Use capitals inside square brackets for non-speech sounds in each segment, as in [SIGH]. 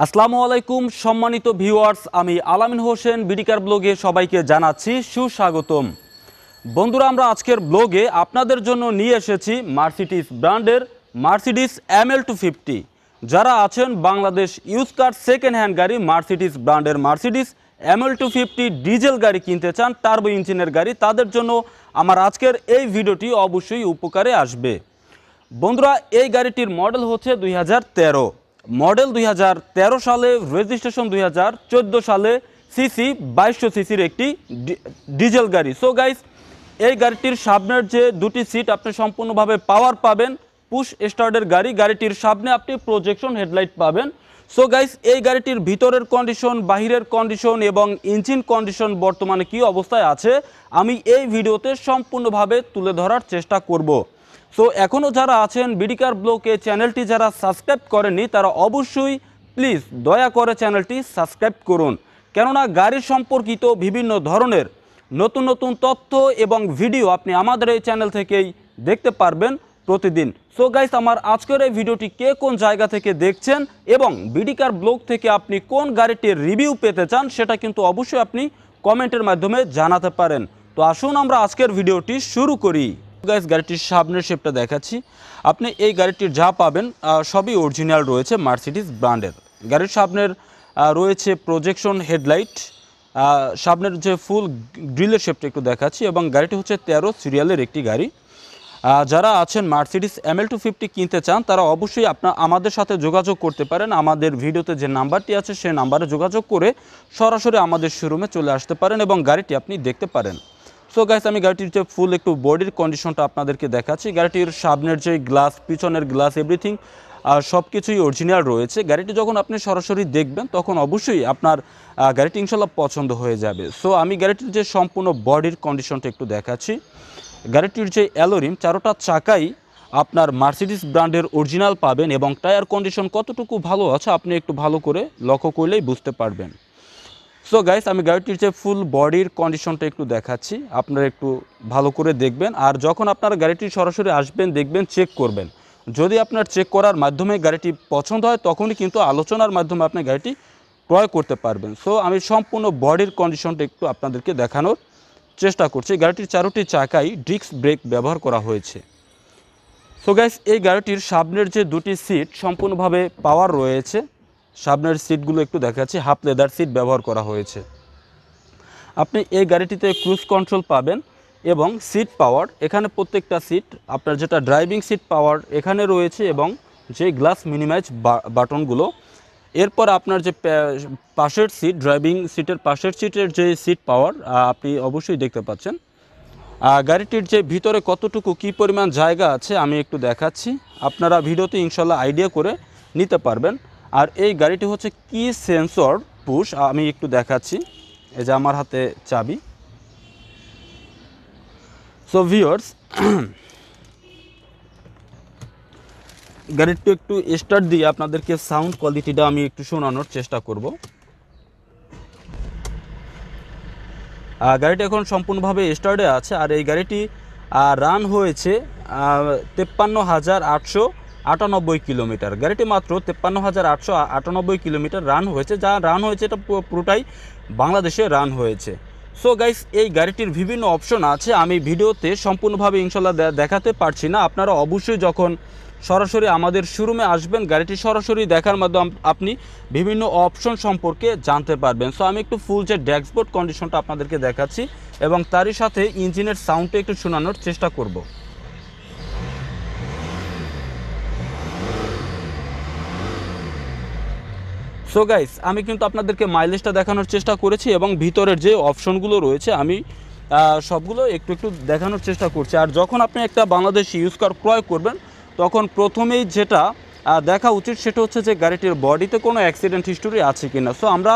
আসসালামু আলাইকুম সম্মানিত ভিউয়ার্স আমি আলামিন হোসেন বিডিকার ব্লগে সবাইকে জানাচ্ছি সুস্বাগতম বন্ধুরা আমরা আজকের ব্লগে আপনাদের জন্য নিয়ে এসেছি মার্সিডিস ব্র্যান্ডের Mercedes M L two fifty যারা আছেন Bangladesh used car second hand গাড়ি মার্সিডিস ব্র্যান্ডের Mercedes L two fifty diesel গাড়ি কিনতে চান টার্বো ইঞ্জিনের গাড়ি তাদের জন্য আমার আজকের এই ভিডিওটি অবশ্যই উপকারে আসবে বন্ধুরা এই গাড়িটির মডেল হচ্ছে দুই মডেল দুই সালে রেজিস্ট্রেশন দুই সালে সিসি বাইশশো সিসির একটি ডিজেল গাড়ি সো গাইস এই গাড়িটির সামনের যে দুটি সিট আপনি সম্পূর্ণভাবে পাওয়ার পাবেন পুশ স্টার্টের গাড়ি গাড়িটির সামনে আপনি প্রজেকশন হেডলাইট পাবেন সো গাইস এই গাড়িটির ভিতরের কন্ডিশন বাহিরের কন্ডিশন এবং ইঞ্জিন কন্ডিশন বর্তমানে কি অবস্থায় আছে আমি এই ভিডিওতে সম্পূর্ণভাবে তুলে ধরার চেষ্টা করব সো এখনও যারা আছেন বিডিকার ব্লকে চ্যানেলটি যারা সাবস্ক্রাইব করেনি তারা অবশ্যই প্লিজ দয়া করে চ্যানেলটি সাবস্ক্রাইব করুন কেননা গাড়ি সম্পর্কিত বিভিন্ন ধরনের নতুন নতুন তথ্য এবং ভিডিও আপনি আমাদের এই চ্যানেল থেকেই দেখতে পারবেন প্রতিদিন সো গাইস আমার আজকের এই ভিডিওটি কে কোন জায়গা থেকে দেখছেন এবং বিডিকার ব্লগ থেকে আপনি কোন গাড়িটির রিভিউ পেতে চান সেটা কিন্তু অবশ্যই আপনি কমেন্টের মাধ্যমে জানাতে পারেন তো আসুন আমরা আজকের ভিডিওটি শুরু করি গাইজ গাড়িটির সামনের শেপটা দেখাচ্ছি আপনি এই গাড়িটির যা পাবেন সবই অরিজিনাল রয়েছে মার্সিডিস ব্র্যান্ডের গাড়ির সামনের রয়েছে প্রজেকশন হেডলাইট সামনের যে ফুল গ্রিলের শেপটা একটু দেখাচ্ছি এবং গাড়িটি হচ্ছে তেরো সিরিয়ালের একটি গাড়ি যারা আছেন Mercedes M L two fifty কিনতে চান তারা অবশ্যই আপনার আমাদের সাথে যোগাযোগ করতে পারেন আমাদের ভিডিওতে যে নাম্বারটি আছে সেই নাম্বারে যোগাযোগ করে সরাসরি আমাদের শোরুমে চলে আসতে পারেন এবং গাড়িটি আপনি দেখতে পারেন সো গাইস আমি গাড়িটির যে ফুল একটু বডির কন্ডিশনটা আপনাদেরকে দেখাচ্ছি গাড়িটির সামনের যে গ্লাস পিছনের গ্লাস এভরিথিং সব কিছুই অরিজিনাল রয়েছে গাড়িটি যখন আপনি সরাসরি দেখবেন তখন অবশ্যই আপনার গাড়িটি ইনশাল্লাহ পছন্দ হয়ে যাবে সো আমি গাড়িটির যে সম্পূর্ণ বডির কন্ডিশনটা একটু দেখাচ্ছি গাড়িটির যে অ্যালোরিম চারোটা চাকাই আপনার মার্সিডিস ব্র্যান্ডের অরিজিনাল পাবেন এবং টায়ার কন্ডিশন কতটুকু ভালো আছে আপনি একটু ভালো করে লক্ষ্য করলেই বুঝতে পারবেন সো গাইস আমি গাড়িটির যে ফুল বডির কন্ডিশনটা একটু দেখাচ্ছি আপনারা একটু ভালো করে দেখবেন আর যখন আপনারা গাড়িটি সরাসরি আসবেন দেখবেন চেক করবেন যদি আপনার চেক করার মাধ্যমে গাড়িটি পছন্দ হয় তখনই কিন্তু আলোচনার মাধ্যমে আপনি গাড়িটি ক্রয় করতে পারবেন সো আমি সম্পূর্ণ বডির কন্ডিশনটা একটু আপনাদেরকে দেখানোর চেষ্টা করছি গাড়িটির চারোটি চাকাই ডিক্স ব্রেক ব্যবহার করা হয়েছে সো গ্যাস এই গাড়িটির সামনের যে দুটি সিট সম্পূর্ণভাবে পাওয়ার রয়েছে সামনের সিটগুলো একটু দেখাচ্ছি হাফ লেদার সিট ব্যবহার করা হয়েছে আপনি এই গাড়িটিতে ক্রুজ কন্ট্রোল পাবেন এবং সিট পাওয়ার এখানে প্রত্যেকটা সিট আপনার যেটা ড্রাইভিং সিট পাওয়ার এখানে রয়েছে এবং যে গ্লাস মিনিমাইজ বাটনগুলো এরপর আপনার যে পাশের সিট ড্রাইভিং সিটের পাশের সিটের যে সিট পাওয়ার আপনি অবশ্যই দেখতে পাচ্ছেন গাড়িটির যে ভিতরে কতটুকু কি পরিমাণ জায়গা আছে আমি একটু দেখাচ্ছি আপনারা ভিডিওতে ইনশাল্লাহ আইডিয়া করে নিতে পারবেন আর এই গাড়িটি হচ্ছে কি সেন্সর পুশ আমি একটু দেখাচ্ছি এই যে আমার হাতে চাবি সো ভিওর্স [CLEARS THROAT] গাড়িটি একটু স্টার্ট দিয়ে আপনাদেরকে সাউন্ড কোয়ালিটিটা আমি একটু শোনানোর চেষ্টা করব গাড়িটি এখন সম্পূর্ণভাবে স্টার্টে আছে আর এই গাড়িটি রান হয়েছে তেপ্পান্ন হাজার আটশো আটানব্বই কিলোমিটার গাড়িটি মাত্র তেপ্পান্ন হাজার আটশো আটানব্বই কিলোমিটার রান হয়েছে যা রান হয়েছে এটা পুরোটাই বাংলাদেশে রান হয়েছে সো গাইস এই গাড়িটির বিভিন্ন অপশন আছে আমি ভিডিওতে সম্পূর্ণভাবে ইনশাল্লাহ দেখাতে পারছি না আপনারা অবশ্যই যখন সরাসরি আমাদের শোরুমে আসবেন গাড়িটি সরাসরি দেখার মাধ্যমে আপনি বিভিন্ন অপশন সম্পর্কে জানতে পারবেন সো আমি একটু ফুল যে ড্যাক্সবোর্ড কন্ডিশনটা আপনাদেরকে দেখাচ্ছি এবং তারই সাথে ইঞ্জিনের সাউন্ডটা একটু শোনানোর চেষ্টা করবো সো গাইস আমি কিন্তু আপনাদেরকে মাইলেজটা দেখানোর চেষ্টা করেছি এবং ভিতরের যে অপশনগুলো রয়েছে আমি সবগুলো একটু একটু দেখানোর চেষ্টা করছি আর যখন আপনি একটা বাংলাদেশি ইউজ কার ক্রয় করবেন তখন প্রথমেই যেটা দেখা উচিত সেটা হচ্ছে যে গাড়িটির বডিতে কোনো অ্যাক্সিডেন্ট হিস্টোরি আছে কি না সো আমরা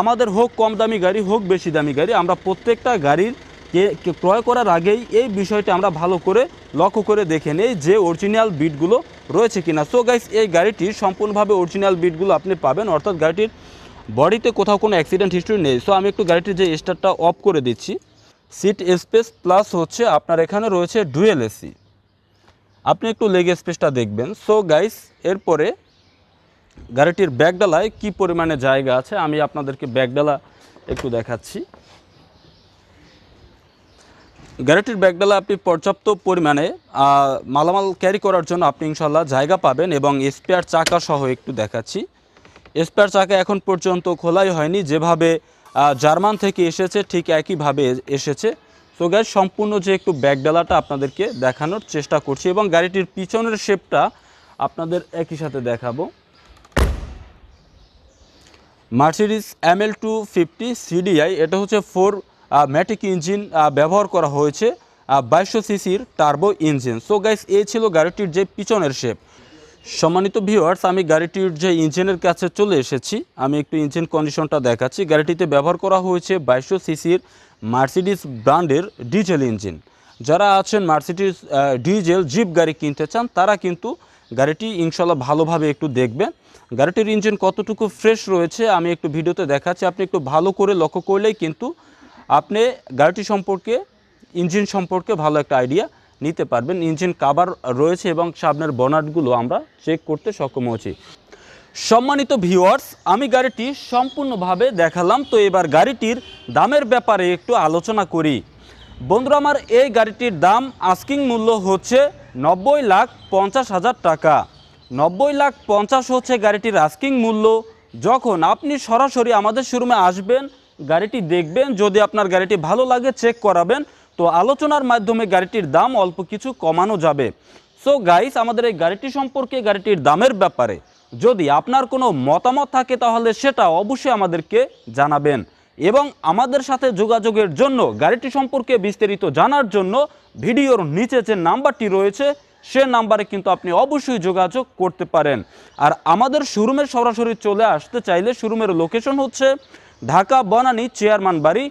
আমাদের হোক কম দামি গাড়ি হোক বেশি দামি গাড়ি আমরা প্রত্যেকটা গাড়ির ক্রয় করার আগেই এই বিষয়টা আমরা ভালো করে লক্ষ্য করে দেখে নেই যে অরিজিনাল বিটগুলো রয়েছে কিনা সো গাইস এই গাড়িটির সম্পূর্ণভাবে অরিজিনাল বিটগুলো আপনি পাবেন অর্থাৎ গাড়িটির বডিতে কোথাও কোনো অ্যাক্সিডেন্ট হিস্ট্রি নেই সো আমি একটু গাড়িটির যে স্টারটা অফ করে দিচ্ছি সিট স্পেস প্লাস হচ্ছে আপনার এখানে রয়েছে ডুয়েল এসি আপনি একটু লেগ স্পেসটা দেখবেন সো গাইস এরপরে গাড়িটির ব্যাগডালায় কি পরিমাণে জায়গা আছে আমি আপনাদেরকে ব্যাগডালা একটু দেখাচ্ছি গ্যারেটির ব্যাগডালা আপনি পর্যাপ্ত পরিমাণে মালামাল ক্যারি করার জন্য আপনি ইনশাল্লাহ জায়গা পাবেন এবং স্পেয়ার চাকা সহ একটু দেখাচ্ছি স্পেয়ার চাকা এখন পর্যন্ত খোলাই হয়নি যেভাবে জার্মান থেকে এসেছে ঠিক একইভাবে এসেছে তো গাড়ি সম্পূর্ণ যে একটু ব্যাগডালাটা আপনাদেরকে দেখানোর চেষ্টা করছি এবং গাড়িটির পিছনের শেপটা আপনাদের একই সাথে দেখাবো Mercedes M L two fifty CDI এটা হচ্ছে ফোর ম্যাটিক ইঞ্জিন ব্যবহার করা হয়েছে বাইশশো সিসির টার্বো ইঞ্জিন সো গাইস এ ছিল গাড়িটির যে পিছনের শেপ সম্মানিত ভিউয়ার্স আমি গাড়িটির যে ইঞ্জিনের কাছে চলে এসেছি আমি একটু ইঞ্জিন কন্ডিশনটা দেখাচ্ছি গাড়িটিতে ব্যবহার করা হয়েছে বাইশশো সিসির মার্সিডিস ব্র্যান্ডের ডিজেল ইঞ্জিন যারা আছেন মার্সিডিস ডিজেল জিপ গাড়ি কিনতে চান তারা কিন্তু গাড়িটি ইনশাল্লাহ ভালোভাবে একটু দেখবেন গাড়িটির ইঞ্জিন কতটুকু ফ্রেশ রয়েছে আমি একটু ভিডিওতে দেখাচ্ছি আপনি একটু ভালো করে লক্ষ্য করলেই কিন্তু আপনি গাড়িটি সম্পর্কে ইঞ্জিন সম্পর্কে ভালো একটা আইডিয়া নিতে পারবেন ইঞ্জিন কাবার রয়েছে এবং সামনের বনাটগুলো আমরা চেক করতে সক্ষম হয়েছি সম্মানিত ভিওয়ার্স আমি গাড়িটি সম্পূর্ণভাবে দেখালাম তো এবার গাড়িটির দামের ব্যাপারে একটু আলোচনা করি বন্ধুরা আমার এই গাড়িটির দাম আস্কিং মূল্য হচ্ছে নব্বই লাখ পঞ্চাশ হাজার টাকা নব্বই লাখ পঞ্চাশ হচ্ছে গাড়িটির আস্কিং মূল্য যখন আপনি সরাসরি আমাদের শোরুমে আসবেন গাড়িটি দেখবেন যদি আপনার গাড়িটি ভালো লাগে চেক করাবেন তো আলোচনার মাধ্যমে গাড়িটির দাম অল্প কিছু কমানো যাবে সো গাইস আমাদের এই গাড়িটি সম্পর্কে গাড়িটির দামের ব্যাপারে যদি আপনার কোনো মতামত থাকে তাহলে সেটা অবশ্যই আমাদেরকে জানাবেন এবং আমাদের সাথে যোগাযোগের জন্য গাড়িটি সম্পর্কে বিস্তারিত জানার জন্য ভিডিওর নিচে যে নাম্বারটি রয়েছে সে নাম্বারে কিন্তু আপনি অবশ্যই যোগাযোগ করতে পারেন আর আমাদের শোরুমে সরাসরি চলে আসতে চাইলে শোরুমের লোকেশন হচ্ছে ঢাকা বনানী চেয়ারম্যান বাড়ি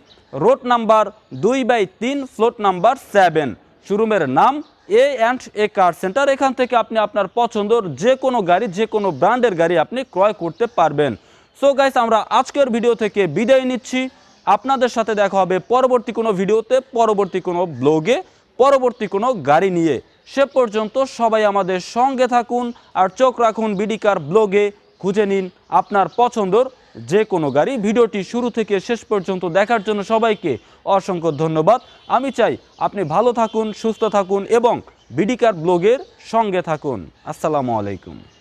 রোড নাম্বার দুই বাই তিন ফ্লোট নাম্বার সেভেন শোরুমের নাম এ অ্যান্ড এ কার সেন্টার এখান থেকে আপনি আপনার পছন্দর যে কোনো গাড়ি যে কোনো ব্র্যান্ডের গাড়ি আপনি ক্রয় করতে পারবেন সো গাইস আমরা আজকের ভিডিও থেকে বিদায় নিচ্ছি আপনাদের সাথে দেখা হবে পরবর্তী কোনো ভিডিওতে পরবর্তী কোনো ব্লগে পরবর্তী কোনো গাড়ি নিয়ে সে পর্যন্ত সবাই আমাদের সঙ্গে থাকুন আর চোখ রাখুন বিডিকার ব্লগে খুঁজে নিন আপনার পছন্দর যে কোনো গাড়ি ভিডিওটি শুরু থেকে শেষ পর্যন্ত দেখার জন্য সবাইকে অসংখ্য ধন্যবাদ আমি চাই আপনি ভালো থাকুন সুস্থ থাকুন এবং বিডিকার ব্লগের সঙ্গে থাকুন আসসালামু আলাইকুম